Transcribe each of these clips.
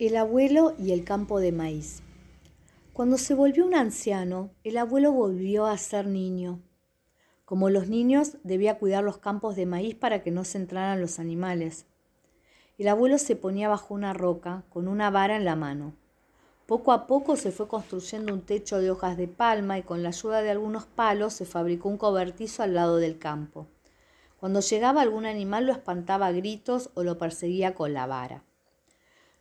El abuelo y el campo de maíz. Cuando se volvió un anciano, el abuelo volvió a ser niño. Como los niños, debía cuidar los campos de maíz para que no se entraran los animales. El abuelo se ponía bajo una roca con una vara en la mano. Poco a poco se fue construyendo un techo de hojas de palma y con la ayuda de algunos palos se fabricó un cobertizo al lado del campo. Cuando llegaba algún animal lo espantaba a gritos o lo perseguía con la vara.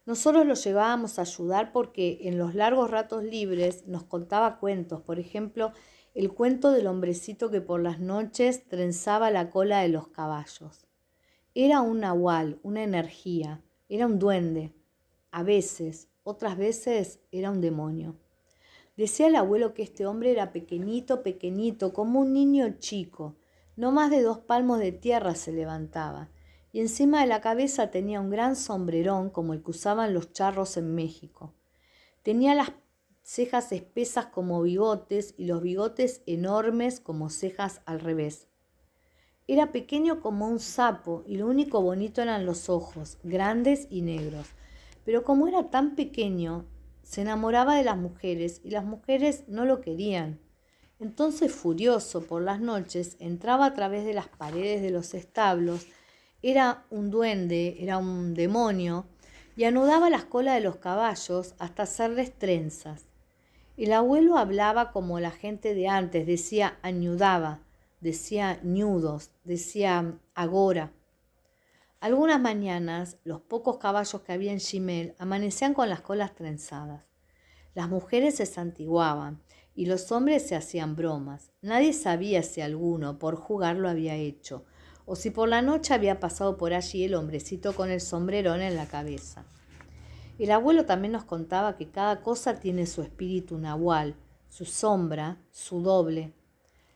Nosotros lo llevábamos a ayudar porque en los largos ratos libres nos contaba cuentos, por ejemplo, el cuento del hombrecito que por las noches trenzaba la cola de los caballos. Era un nahual, una energía, era un duende, a veces, otras veces era un demonio. Decía el abuelo que este hombre era pequeñito, pequeñito, como un niño chico, no más de dos palmos de tierra se levantaba, y encima de la cabeza tenía un gran sombrerón como el que usaban los charros en México. Tenía las cejas espesas como bigotes y los bigotes enormes como cejas al revés. Era pequeño como un sapo y lo único bonito eran los ojos, grandes y negros. Pero como era tan pequeño, se enamoraba de las mujeres y las mujeres no lo querían. Entonces, furioso por las noches, entraba a través de las paredes de los establos, era un duende, era un demonio, y anudaba las colas de los caballos hasta hacerles trenzas. El abuelo hablaba como la gente de antes, decía añudaba, decía ñudos, decía agora. Algunas mañanas los pocos caballos que había en Gimel amanecían con las colas trenzadas. Las mujeres se santiguaban y los hombres se hacían bromas. Nadie sabía si alguno por jugar lo había hecho, o si por la noche había pasado por allí el hombrecito con el sombrerón en la cabeza. El abuelo también nos contaba que cada cosa tiene su espíritu nahual, su sombra, su doble.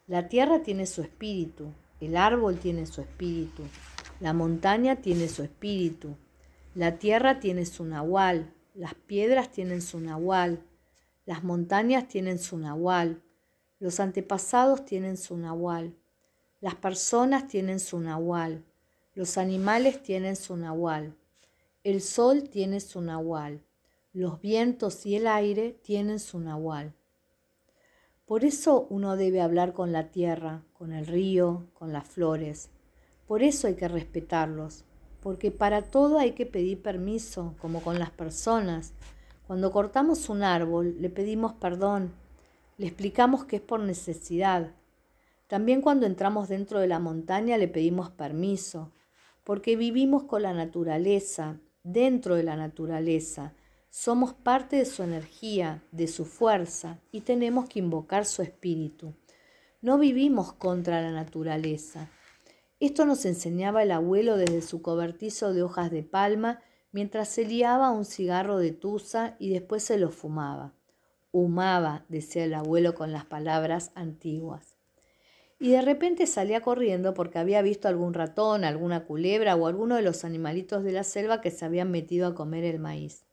La tierra tiene su espíritu, el árbol tiene su espíritu, la montaña tiene su espíritu, la tierra tiene su nahual, las piedras tienen su nahual, las montañas tienen su nahual, los antepasados tienen su nahual. Las personas tienen su nahual, los animales tienen su nahual, el sol tiene su nahual, los vientos y el aire tienen su nahual. Por eso uno debe hablar con la tierra, con el río, con las flores. Por eso hay que respetarlos, porque para todo hay que pedir permiso, como con las personas. Cuando cortamos un árbol, le pedimos perdón, le explicamos que es por necesidad, también cuando entramos dentro de la montaña le pedimos permiso, porque vivimos con la naturaleza, dentro de la naturaleza. Somos parte de su energía, de su fuerza, y tenemos que invocar su espíritu. No vivimos contra la naturaleza. Esto nos enseñaba el abuelo desde su cobertizo de hojas de palma mientras se liaba un cigarro de tusa y después se lo fumaba. Humaba, decía el abuelo con las palabras antiguas y de repente salía corriendo porque había visto algún ratón, alguna culebra o alguno de los animalitos de la selva que se habían metido a comer el maíz.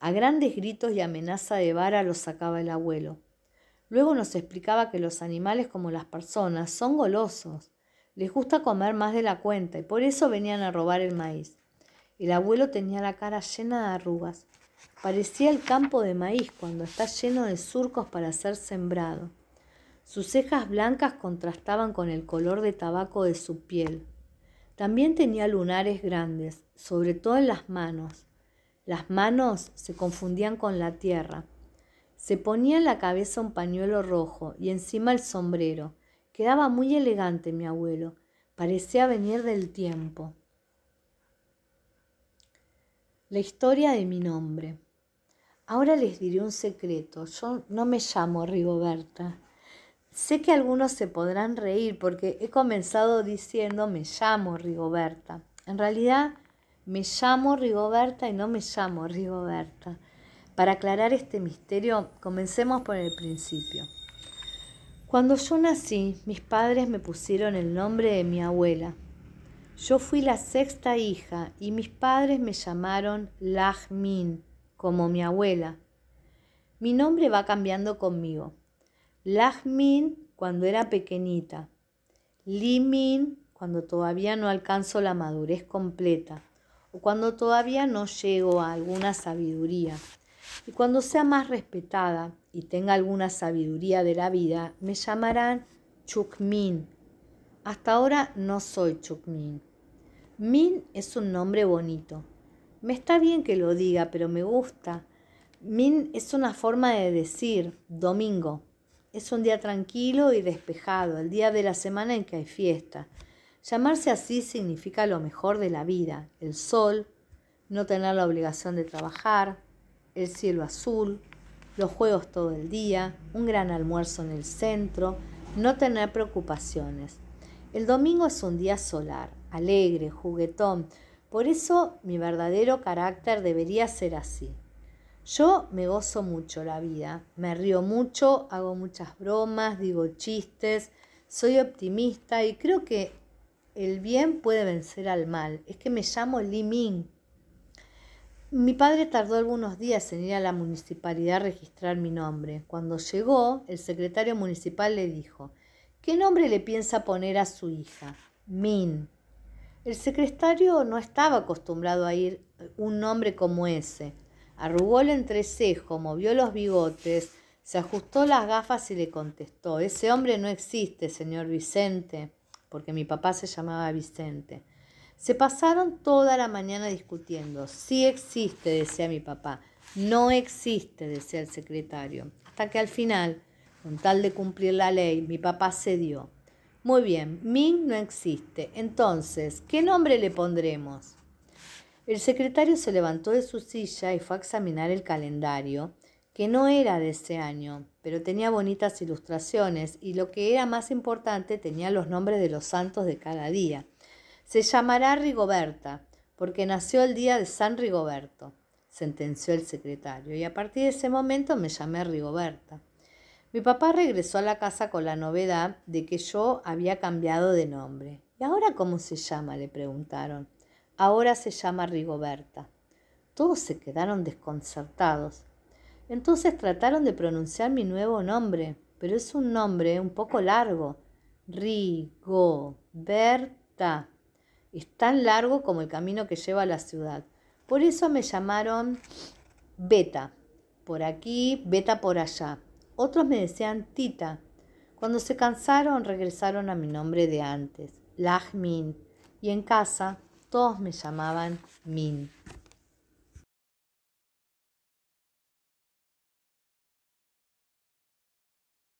A grandes gritos y amenaza de vara los sacaba el abuelo. Luego nos explicaba que los animales como las personas son golosos, les gusta comer más de la cuenta y por eso venían a robar el maíz. El abuelo tenía la cara llena de arrugas. Parecía el campo de maíz cuando está lleno de surcos para ser sembrado. Sus cejas blancas contrastaban con el color de tabaco de su piel. También tenía lunares grandes, sobre todo en las manos. Las manos se confundían con la tierra. Se ponía en la cabeza un pañuelo rojo y encima el sombrero. Quedaba muy elegante mi abuelo. Parecía venir del tiempo. La historia de mi nombre. Ahora les diré un secreto. Yo no me llamo Rigoberta. Sé que algunos se podrán reír porque he comenzado diciendo me llamo Rigoberta. En realidad me llamo Rigoberta y no me llamo Rigoberta. Para aclarar este misterio, comencemos por el principio. Cuando yo nací, mis padres me pusieron el nombre de mi abuela. Yo fui la sexta hija y mis padres me llamaron Lajmin, como mi abuela. Mi nombre va cambiando conmigo. Lajmin cuando era pequeñita. Limin cuando todavía no alcanzo la madurez completa o cuando todavía no llego a alguna sabiduría. Y cuando sea más respetada y tenga alguna sabiduría de la vida, me llamarán Chukmin. Hasta ahora no soy Chukmin. Min es un nombre bonito. Me está bien que lo diga, pero me gusta. Min es una forma de decir domingo. Es un día tranquilo y despejado, el día de la semana en que hay fiesta. Llamarse así significa lo mejor de la vida, el sol, no tener la obligación de trabajar, el cielo azul, los juegos todo el día, un gran almuerzo en el centro, no tener preocupaciones. El domingo es un día solar, alegre, juguetón, por eso mi verdadero carácter debería ser así. Yo me gozo mucho la vida, me río mucho, hago muchas bromas, digo chistes, soy optimista y creo que el bien puede vencer al mal. Es que me llamo Li Min. Mi padre tardó algunos días en ir a la municipalidad a registrar mi nombre. Cuando llegó, el secretario municipal le dijo, ¿qué nombre le piensa poner a su hija? Min. El secretario no estaba acostumbrado a ir un nombre como ese. Arrugó el entrecejo, movió los bigotes, se ajustó las gafas y le contestó, ese hombre no existe, señor Vicente, porque mi papá se llamaba Vicente. Se pasaron toda la mañana discutiendo. Sí existe, decía mi papá. No existe, decía el secretario. Hasta que al final, con tal de cumplir la ley, mi papá cedió. Muy bien, Ming no existe. Entonces, ¿qué nombre le pondremos? El secretario se levantó de su silla y fue a examinar el calendario, que no era de ese año, pero tenía bonitas ilustraciones y lo que era más importante tenía los nombres de los santos de cada día. Se llamará Rigoberta, porque nació el día de San Rigoberto, sentenció el secretario, y a partir de ese momento me llamé Rigoberta. Mi papá regresó a la casa con la novedad de que yo había cambiado de nombre. ¿Y ahora cómo se llama? le preguntaron. Ahora se llama Rigoberta. Todos se quedaron desconcertados. Entonces trataron de pronunciar mi nuevo nombre, pero es un nombre un poco largo. Rigoberta. Es tan largo como el camino que lleva a la ciudad. Por eso me llamaron Beta. Por aquí, Beta por allá. Otros me decían Tita. Cuando se cansaron regresaron a mi nombre de antes, Lajmin. Y en casa todos me llamaban Min.